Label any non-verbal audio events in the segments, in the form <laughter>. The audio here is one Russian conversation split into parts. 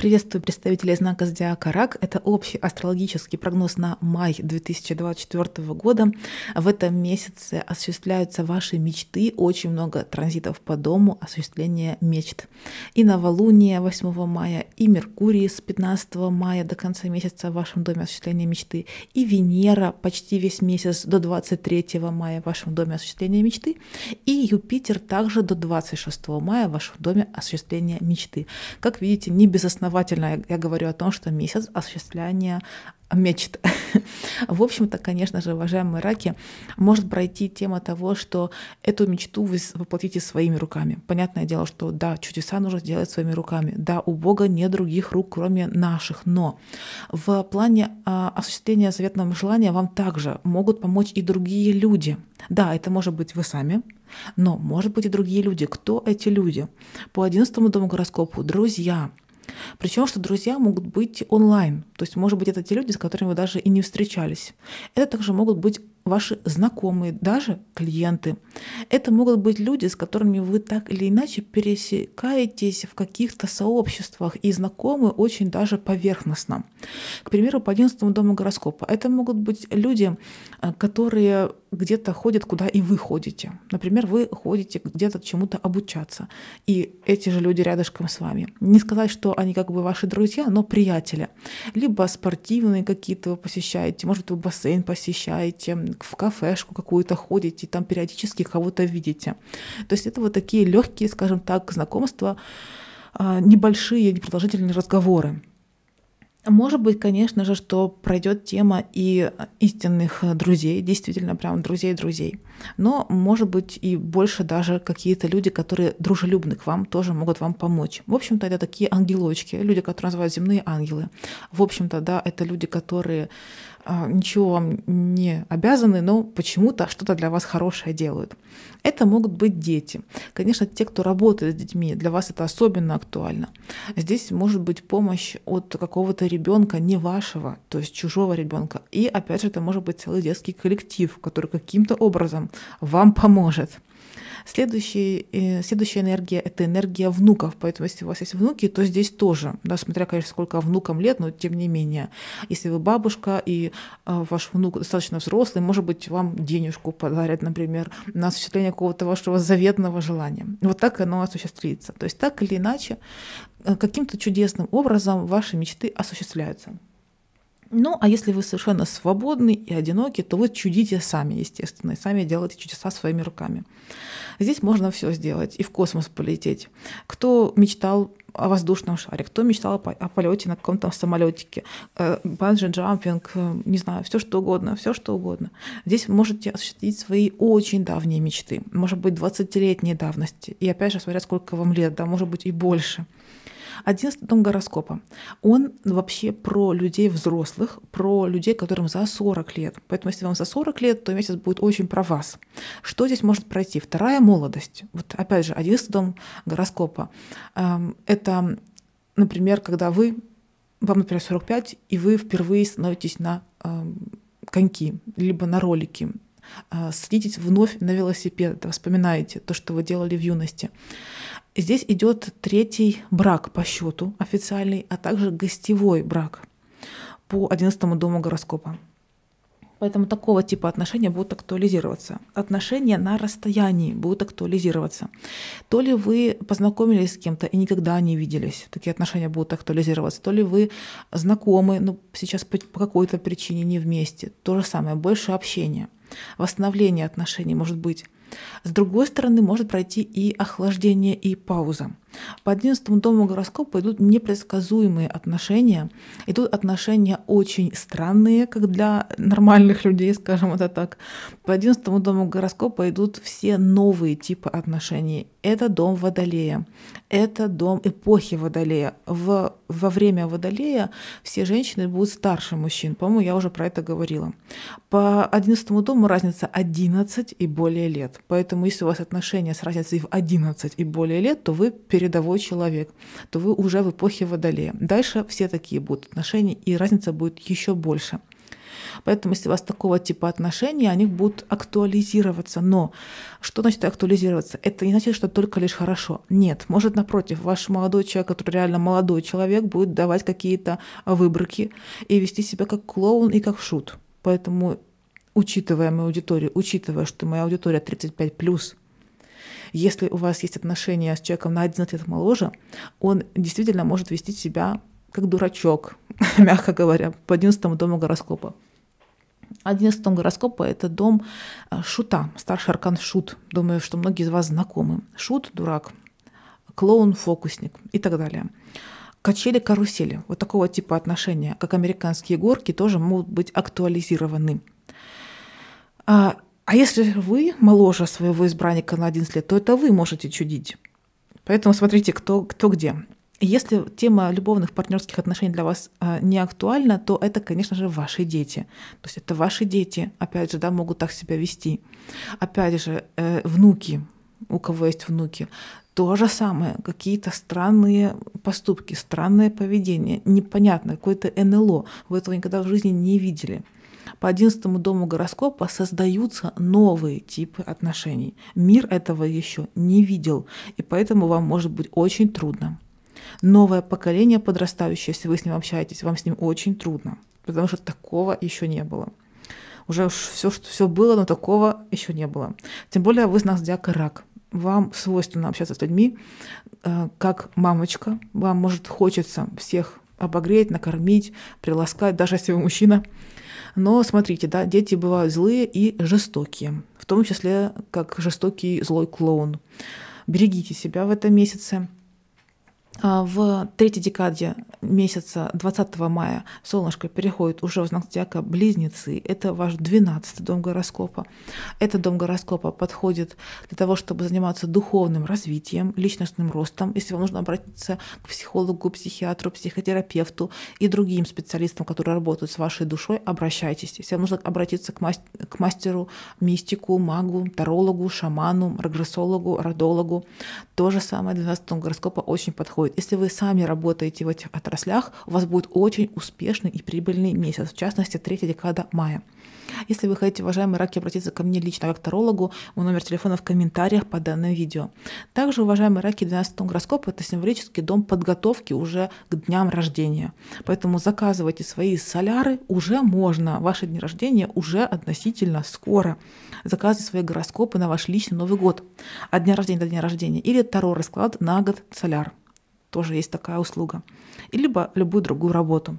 Приветствую представителей знака Зодиака Рак. Это общий астрологический прогноз на май 2024 года. В этом месяце осуществляются ваши мечты, очень много транзитов по дому, осуществление мечт. И новолуние 8 мая, и Меркурий с 15 мая до конца месяца в вашем доме осуществление мечты, и Венера почти весь месяц до 23 мая в вашем доме осуществление мечты, и Юпитер также до 26 мая в вашем доме осуществление мечты. Как видите, не без основания основательно я говорю о том, что месяц осуществления мечт. <laughs> В общем-то, конечно же, уважаемые раки, может пройти тема того, что эту мечту вы воплотите своими руками. Понятное дело, что да, чудеса нужно делать своими руками. Да, у Бога нет других рук, кроме наших. Но в плане а, осуществления заветного желания вам также могут помочь и другие люди. Да, это может быть вы сами, но может быть и другие люди. Кто эти люди? По одиннадцатому дому гороскопу – друзья – причем, что друзья могут быть онлайн, то есть, может быть, это те люди, с которыми вы даже и не встречались. Это также могут быть ваши знакомые, даже клиенты. Это могут быть люди, с которыми вы так или иначе пересекаетесь в каких-то сообществах и знакомы очень даже поверхностно. К примеру, по 11 дому гороскопа. Это могут быть люди, э, которые где-то ходят, куда и вы ходите. Например, вы ходите где-то чему-то обучаться, и эти же люди рядышком с вами. Не сказать, что они как бы ваши друзья, но приятели. Либо спортивные какие-то вы посещаете, может, вы бассейн посещаете, в кафешку какую-то ходите, там периодически кого-то видите. То есть это вот такие легкие, скажем так, знакомства, а, небольшие, непродолжительные разговоры. Может быть, конечно же, что пройдет тема и истинных друзей, действительно прям друзей-друзей. Но, может быть, и больше даже какие-то люди, которые дружелюбны к вам, тоже могут вам помочь. В общем-то, это такие ангелочки, люди, которые называют земные ангелы. В общем-то, да, это люди, которые а, ничего вам не обязаны, но почему-то что-то для вас хорошее делают. Это могут быть дети. Конечно, те, кто работает с детьми, для вас это особенно актуально. Здесь может быть помощь от какого-то ребенка, не вашего, то есть чужого ребенка. И опять же, это может быть целый детский коллектив, который каким-то образом вам поможет. Следующий, э, следующая энергия — это энергия внуков. Поэтому если у вас есть внуки, то здесь тоже, да, смотря, конечно, сколько внукам лет, но тем не менее. Если вы бабушка и а, ваш внук достаточно взрослый, может быть, вам денежку подарят, например, на осуществление какого-то вашего заветного желания. Вот так оно осуществится. То есть так или иначе, э, каким-то чудесным образом ваши мечты осуществляются. Ну, а если вы совершенно свободны и одиноки, то вы чудите сами, естественно, и сами делаете чудеса своими руками. Здесь можно все сделать и в космос полететь. Кто мечтал о воздушном шаре, кто мечтал о полете на каком-то самолетике, э, банджи джампинг, э, не знаю, все что угодно, все что угодно. Здесь можете осуществить свои очень давние мечты, может быть, 20-летней давности. И опять же, смотря сколько вам лет, да, может быть, и больше. 11 дом гороскопа. Он вообще про людей взрослых, про людей, которым за 40 лет. Поэтому если вам за 40 лет, то месяц будет очень про вас. Что здесь может пройти? Вторая молодость. Вот опять же, 11 дом гороскопа. Эм, это, например, когда вы вам, например, 45, и вы впервые становитесь на эм, коньки, либо на ролики, э, садитесь вновь на велосипед, вспоминаете то, что вы делали в юности. Здесь идет третий брак по счету официальный, а также гостевой брак по 11 дому гороскопа. Поэтому такого типа отношения будут актуализироваться. Отношения на расстоянии будут актуализироваться. То ли вы познакомились с кем-то и никогда не виделись, такие отношения будут актуализироваться, то ли вы знакомы, но сейчас по какой-то причине не вместе. То же самое, больше общения. Восстановление отношений может быть с другой стороны, может пройти и охлаждение, и пауза. По 11 дому гороскопа идут непредсказуемые отношения. Идут отношения очень странные, как для нормальных людей, скажем это так. По 11 дому гороскопа идут все новые типы отношений. Это дом Водолея, это дом эпохи Водолея. В, во время Водолея все женщины будут старше мужчин. По-моему, я уже про это говорила. По 11 дому разница 11 и более лет. Поэтому если у вас отношения с разницей в 11 и более лет, то вы передовой человек, то вы уже в эпохе Водолея. Дальше все такие будут отношения, и разница будет еще больше. Поэтому, если у вас такого типа отношения, они будут актуализироваться. Но что значит актуализироваться? Это не значит, что только лишь хорошо. Нет, может, напротив, ваш молодой человек, который реально молодой человек, будет давать какие-то выборки и вести себя как клоун и как шут. Поэтому учитывая мою аудиторию, учитывая, что моя аудитория 35+, если у вас есть отношения с человеком на 11 лет моложе, он действительно может вести себя как дурачок, <laughs> мягко говоря, по 11 дому гороскопа. 11 гороскопа – это дом э, Шута, старший аркан Шут. Думаю, что многие из вас знакомы. Шут – дурак, клоун – фокусник и так далее. Качели-карусели – вот такого типа отношения, как американские горки, тоже могут быть актуализированы. А, а если вы моложе своего избранника на 11 лет, то это вы можете чудить. Поэтому смотрите, кто, кто где. Если тема любовных партнерских отношений для вас э, не актуальна, то это, конечно же, ваши дети. То есть это ваши дети, опять же, да, могут так себя вести. Опять же, э, внуки, у кого есть внуки, то же самое, какие-то странные поступки, странное поведение, непонятно, какое-то НЛО, вы этого никогда в жизни не видели. По одиннадцатому дому гороскопа создаются новые типы отношений. Мир этого еще не видел, и поэтому вам может быть очень трудно. Новое поколение подрастающее, если вы с ним общаетесь, вам с ним очень трудно, потому что такого еще не было. Уже все, что все было, но такого еще не было. Тем более вы знак зодиака рак вам свойственно общаться с людьми, э, как мамочка. Вам может хочется всех обогреть, накормить, приласкать, даже если вы мужчина. Но смотрите, да, дети бывают злые и жестокие, в том числе как жестокий злой клоун. Берегите себя в этом месяце. А, в третьей декаде месяца 20 мая солнышко переходит уже в знак зодиака Близнецы. Это ваш 12 дом гороскопа. Этот дом гороскопа подходит для того, чтобы заниматься духовным развитием, личностным ростом. Если вам нужно обратиться к психологу, психиатру, психотерапевту и другим специалистам, которые работают с вашей душой, обращайтесь. Если вам нужно обратиться к, мастер, к мастеру, мистику, магу, тарологу, шаману, регрессологу, родологу, то же самое 12 дом гороскопа очень подходит происходит. Если вы сами работаете в этих отраслях, у вас будет очень успешный и прибыльный месяц, в частности, 3 декада мая. Если вы хотите, уважаемые раки, обратиться ко мне лично, как тарологу, мой номер телефона в комментариях под данным видео. Также, уважаемые раки, 12 дом гороскопа – это символический дом подготовки уже к дням рождения. Поэтому заказывайте свои соляры уже можно. Ваши дни рождения уже относительно скоро. Заказывайте свои гороскопы на ваш личный Новый год. От дня рождения до дня рождения. Или второй расклад на год соляр тоже есть такая услуга, и либо любую другую работу.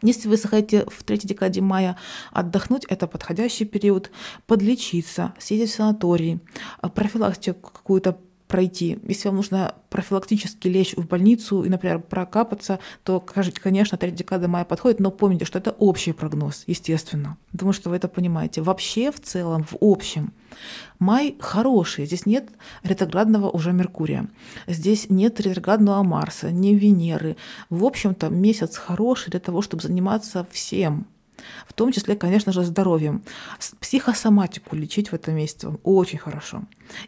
Если вы захотите в третьей декаде мая отдохнуть, это подходящий период, подлечиться, съездить в санаторий, а, профилактику какую-то пройти. Если вам нужно профилактически лечь в больницу и, например, прокапаться, то, конечно, 3 декада мая подходит, но помните, что это общий прогноз, естественно. потому что вы это понимаете. Вообще, в целом, в общем, май хороший. Здесь нет ретроградного уже Меркурия. Здесь нет ретроградного Марса, не Венеры. В общем-то, месяц хороший для того, чтобы заниматься всем в том числе, конечно же, здоровьем. Психосоматику лечить в этом месяце очень хорошо.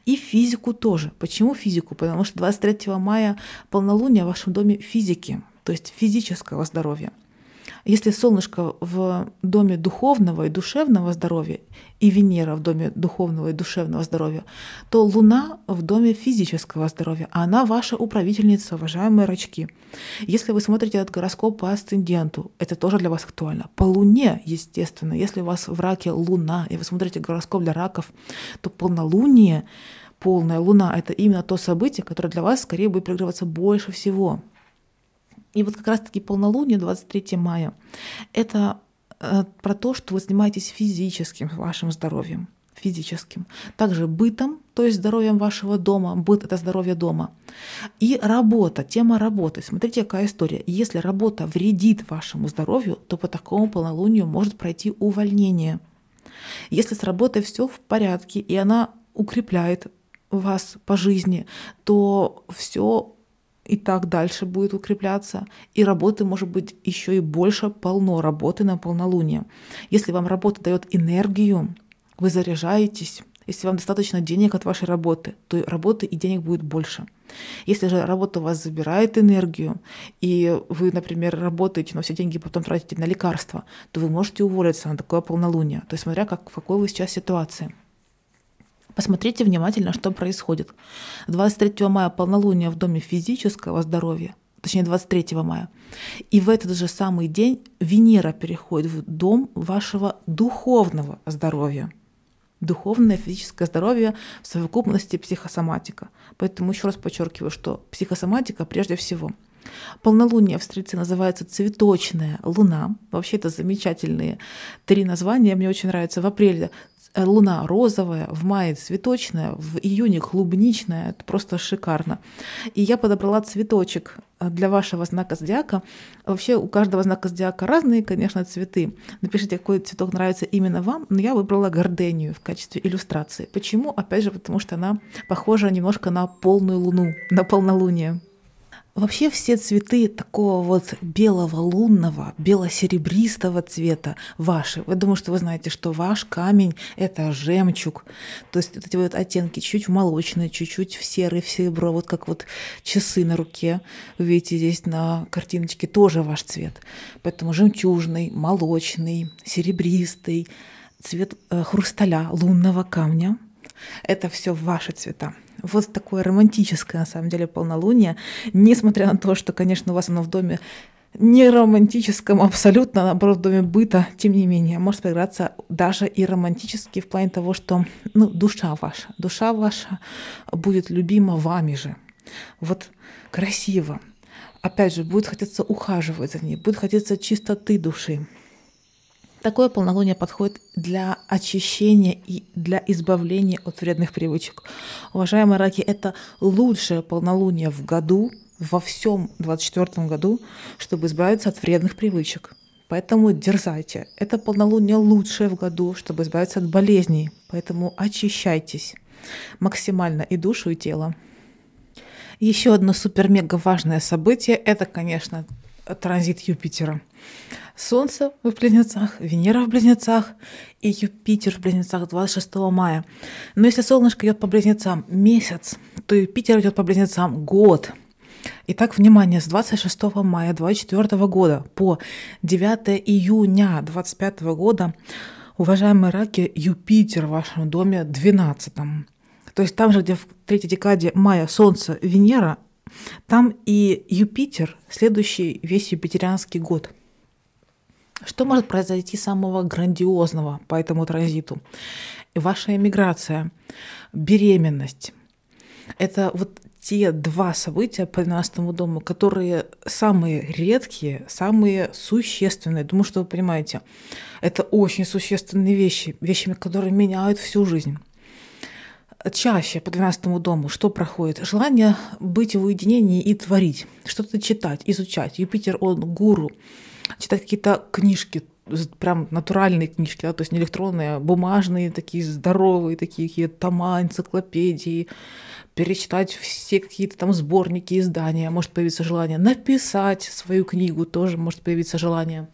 И физику тоже. Почему физику? Потому что 23 мая полнолуние в вашем доме физики, то есть физического здоровья – если солнышко в доме духовного и душевного здоровья и Венера в доме духовного и душевного здоровья, то Луна в доме физического здоровья, а она ваша управительница, уважаемые рачки. Если вы смотрите этот гороскоп по асценденту, это тоже для вас актуально. По Луне, естественно, если у вас в раке Луна, и вы смотрите гороскоп для раков, то полнолуние, полная Луна — это именно то событие, которое для вас скорее будет проигрываться больше всего — и вот как раз-таки полнолуние 23 мая — это э, про то, что вы занимаетесь физическим вашим здоровьем, физическим. Также бытом, то есть здоровьем вашего дома. Быт — это здоровье дома. И работа, тема работы. Смотрите, какая история. Если работа вредит вашему здоровью, то по такому полнолунию может пройти увольнение. Если с работой все в порядке, и она укрепляет вас по жизни, то все и так дальше будет укрепляться. И работы может быть еще и больше полно работы на полнолуние. Если вам работа дает энергию, вы заряжаетесь. Если вам достаточно денег от вашей работы, то работы и денег будет больше. Если же работа у вас забирает энергию, и вы, например, работаете, но все деньги потом тратите на лекарства, то вы можете уволиться на такое полнолуние. То есть смотря как, в какой вы сейчас ситуации. Посмотрите внимательно, что происходит. 23 мая полнолуние в Доме физического здоровья, точнее 23 мая. И в этот же самый день Венера переходит в Дом вашего духовного здоровья духовное, физическое здоровье в совокупности психосоматика. Поэтому еще раз подчеркиваю, что психосоматика прежде всего. Полнолуние в Стрельце называется «Цветочная луна». Вообще это замечательные три названия, мне очень нравится. В апреле Э, луна розовая, в мае цветочная, в июне клубничная. Это просто шикарно. И я подобрала цветочек э, для вашего знака зодиака. Вообще у каждого знака зодиака разные, конечно, цветы. Напишите, какой цветок нравится именно вам, но я выбрала гордению в качестве иллюстрации. Почему? Опять же, потому что она похожа немножко на полную луну, на полнолуние. Вообще все цветы такого вот белого лунного, бело-серебристого цвета ваши. Я думаю, что вы знаете, что ваш камень — это жемчуг. То есть вот эти вот оттенки чуть-чуть в молочный, чуть-чуть в серый, в серебро, вот как вот часы на руке. Вы видите здесь на картиночке тоже ваш цвет. Поэтому жемчужный, молочный, серебристый, цвет э, хрусталя, лунного камня. Это все ваши цвета. Вот такое романтическое, на самом деле, полнолуние. Несмотря на то, что, конечно, у вас оно в доме не романтическом абсолютно, а наоборот, в доме быта, тем не менее, может поиграться даже и романтически в плане того, что ну, душа ваша, душа ваша будет любима вами же. Вот красиво. Опять же, будет хотеться ухаживать за ней, будет хотеться чистоты души. Такое полнолуние подходит для очищения и для избавления от вредных привычек. Уважаемые раки, это лучшее полнолуние в году, во всем 24 году, чтобы избавиться от вредных привычек. Поэтому дерзайте. Это полнолуние лучшее в году, чтобы избавиться от болезней. Поэтому очищайтесь максимально и душу, и тело. Еще одно супер-мега важное событие – это, конечно, транзит Юпитера. Солнце в близнецах, Венера в близнецах и Юпитер в близнецах 26 мая. Но если солнышко идет по близнецам месяц, то Юпитер идет по близнецам год. Итак, внимание, с 26 мая 24 года по 9 июня 25 года, уважаемые раки, Юпитер в вашем доме 12. То есть там же, где в третьей декаде мая Солнце, Венера, там и Юпитер, следующий весь юпитерианский год. Что может произойти самого грандиозного по этому транзиту? Ваша эмиграция, беременность. Это вот те два события по 12 дому, которые самые редкие, самые существенные. Думаю, что вы понимаете, это очень существенные вещи, вещи, которые меняют всю жизнь чаще по 12 дому что проходит? Желание быть в уединении и творить, что-то читать, изучать. Юпитер, он гуру, читать какие-то книжки, прям натуральные книжки, да, то есть не электронные, а бумажные, такие здоровые, такие какие тома, энциклопедии, перечитать все какие-то там сборники, издания, может появиться желание написать свою книгу, тоже может появиться желание.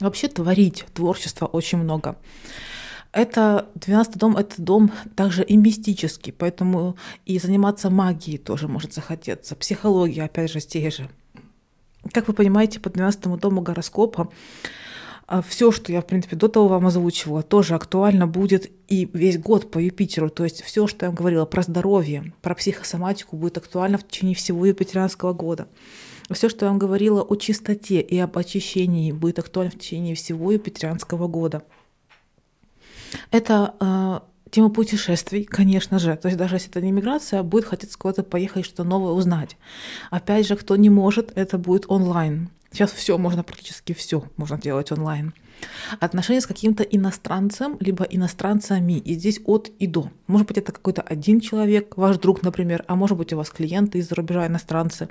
Вообще творить, творчества очень много. Это 12 дом, это дом также и мистический, поэтому и заниматься магией тоже может захотеться. Психология, опять же, те же. Как вы понимаете, по 12 дому гороскопа а, все, что я, в принципе, до того вам озвучивала, тоже актуально будет и весь год по Юпитеру. То есть все, что я вам говорила про здоровье, про психосоматику, будет актуально в течение всего юпитерианского года. Все, что я вам говорила о чистоте и об очищении, будет актуально в течение всего юпитерианского года. Это э, тема путешествий, конечно же. То есть даже если это не миграция, будет хотеться куда-то поехать, что-то новое узнать. Опять же, кто не может, это будет онлайн. Сейчас все можно практически все можно делать онлайн. Отношения с каким-то иностранцем, либо иностранцами. И здесь от и до. Может быть, это какой-то один человек, ваш друг, например, а может быть, у вас клиенты из-за рубежа иностранцы.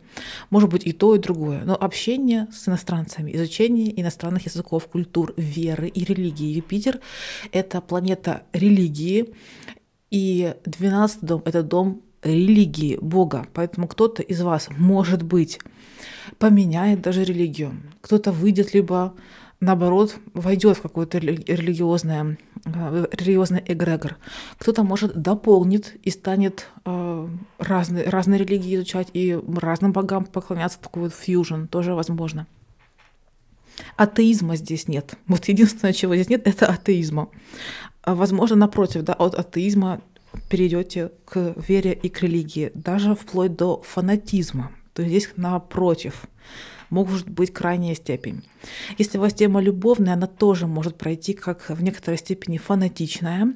Может быть, и то, и другое. Но общение с иностранцами, изучение иностранных языков, культур, веры и религии. Юпитер — это планета религии, и 12 дом — это дом религии Бога. Поэтому кто-то из вас, может быть, поменяет даже религию. Кто-то выйдет либо наоборот, войдет в какой-то религиозное, э, религиозный эгрегор. Кто-то, может, дополнит и станет разные, э, разные религии изучать и разным богам поклоняться, такой вот фьюжн тоже возможно. Атеизма здесь нет. Вот единственное, чего здесь нет, это атеизма. Возможно, напротив, да, от атеизма перейдете к вере и к религии, даже вплоть до фанатизма. То есть здесь напротив может быть крайняя степень. Если у вас тема любовная, она тоже может пройти как в некоторой степени фанатичная.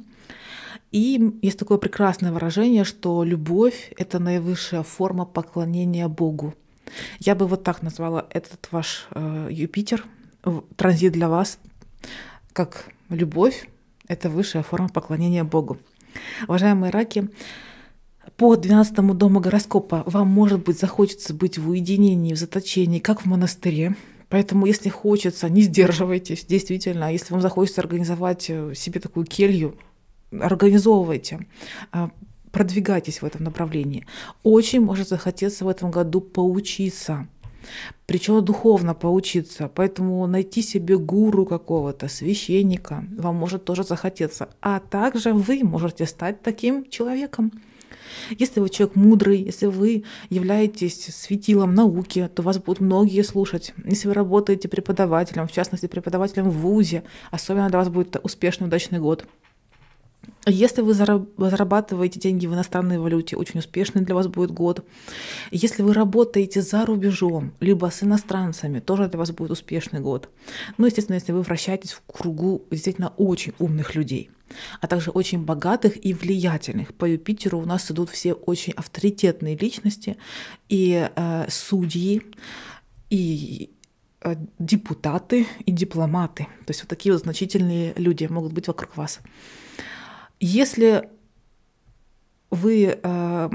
И есть такое прекрасное выражение, что любовь — это наивысшая форма поклонения Богу. Я бы вот так назвала этот ваш э, Юпитер, транзит для вас, как любовь — это высшая форма поклонения Богу. Уважаемые раки, по 12 дому гороскопа вам, может быть, захочется быть в уединении, в заточении, как в монастыре. Поэтому, если хочется, не сдерживайтесь, действительно. Если вам захочется организовать э, себе такую келью, организовывайте а, продвигайтесь в этом направлении. Очень может захотеться в этом году поучиться причем духовно поучиться. Поэтому найти себе гуру какого-то, священника, вам может тоже захотеться. А также вы можете стать таким человеком. Если вы человек мудрый, если вы являетесь светилом науки, то вас будут многие слушать. Если вы работаете преподавателем, в частности преподавателем в ВУЗе, особенно для вас будет успешный, удачный год – если вы зарабатываете деньги в иностранной валюте, очень успешный для вас будет год. Если вы работаете за рубежом, либо с иностранцами, тоже для вас будет успешный год. Ну, естественно, если вы вращаетесь в кругу действительно очень умных людей а также очень богатых и влиятельных. По Юпитеру у нас идут все очень авторитетные личности и э, судьи, и э, депутаты, и дипломаты. То есть вот такие вот значительные люди могут быть вокруг вас. Если вы э,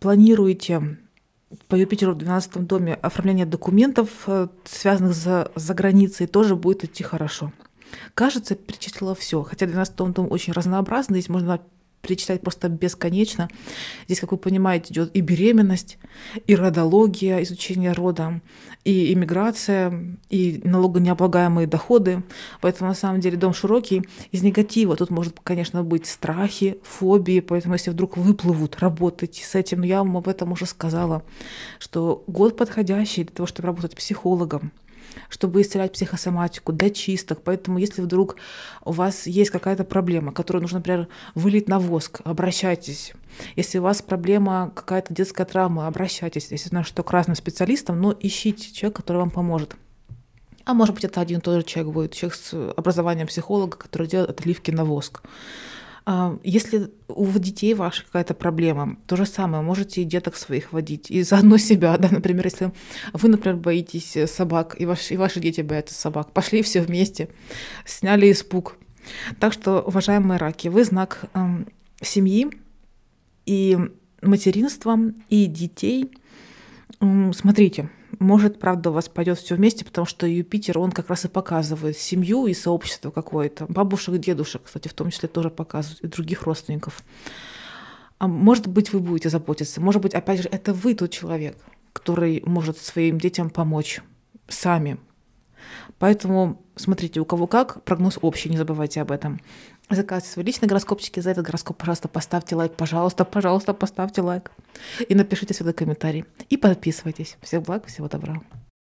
планируете по Юпитеру в 12 доме оформление документов, э, связанных за, за границей, тоже будет идти хорошо. Кажется, перечислила все. Хотя 12 дом очень разнообразный, здесь можно перечитать просто бесконечно. Здесь, как вы понимаете, идет и беременность, и родология, изучение рода, и иммиграция, и налогонеоблагаемые доходы. Поэтому, на самом деле, дом широкий. Из негатива тут может, конечно, быть страхи, фобии, поэтому, если вдруг выплывут, работать с этим. Но ну, я вам об этом уже сказала, что год подходящий для того, чтобы работать психологом, чтобы исцелять психосоматику, до чисток. Поэтому, если вдруг у вас есть какая-то проблема, которую нужно, например, вылить на воск, обращайтесь. Если у вас проблема какая-то детская травма, обращайтесь, если естественно, что к разным специалистам, но ищите человека, который вам поможет. А может быть, это один и тот же человек будет, человек с образованием психолога, который делает отливки на воск. А, если у детей ваших какая-то проблема, то же самое, можете и деток своих водить, и заодно себя, да, например, если вы, например, боитесь собак, и ваши, и ваши дети боятся собак, пошли все вместе, сняли испуг. Так что, уважаемые раки, вы знак э, семьи и материнства, и детей. Э, смотрите, может, правда, у вас пойдет все вместе, потому что Юпитер, он как раз и показывает семью и сообщество какое-то. Бабушек, дедушек, кстати, в том числе тоже показывают, и других родственников. А может быть, вы будете заботиться. Может быть, опять же, это вы тот человек, который может своим детям помочь сами. Поэтому смотрите, у кого как, прогноз общий, не забывайте об этом заказывайте свои личные гороскопчики за этот гороскоп, пожалуйста, поставьте лайк, пожалуйста, пожалуйста, поставьте лайк. И напишите сюда комментарий. И подписывайтесь. Всех благ, всего добра.